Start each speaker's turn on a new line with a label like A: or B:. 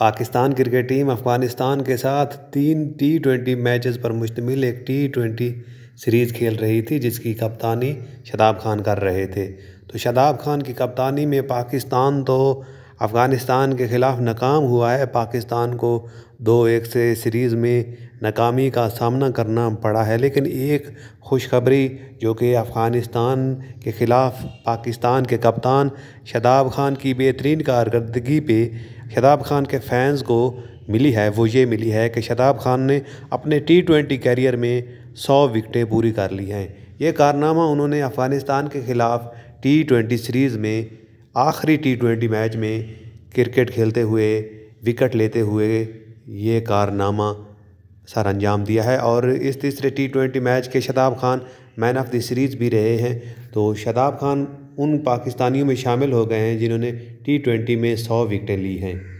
A: Pakistan cricket team Afghanistan के साथ तीन टी ट्वेंटी मैच पर मुश्तमिल एक टी ट्वेंटी सीरीज़ खेल रही थी जिसकी कप्तानी शदाब खान कर रहे थे तो शदाब खान की कप्तानी में पाकिस्तान तो अफ़गानिस्तान के ख़िलाफ़ नाकाम हुआ है पाकिस्तान को दो एक से सीरीज़ में नाकामी का सामना करना पड़ा है लेकिन एक खुशखबरी जो कि अफ़गानिस्तान के ख़िलाफ़ पाकिस्तान के कप्तान शदाब खान की बेहतरीन कारकर्दगी पे शदाब खान के फैंस को मिली है वो ये मिली है कि शदाब खान ने अपने टी ट्वेंटी कैरियर में सौ विकटें पूरी कर ली हैं ये कारनामा उन्होंने अफ़गानिस्तान के ख़िलाफ़ टी ट्वेंटी सीरीज़ में आखिरी टी ट्वेंटी मैच में क्रिकेट खेलते हुए विकेट लेते हुए ये कारनामा सर अंजाम दिया है और इस तीसरे टी ट्वेंटी मैच के Shadab Khan man of the series भी रहे हैं तो शदाब खान उन पाकिस्तानियों में शामिल हो गए हैं जिन्होंने टी ट्वेंटी में सौ विकटें ली हैं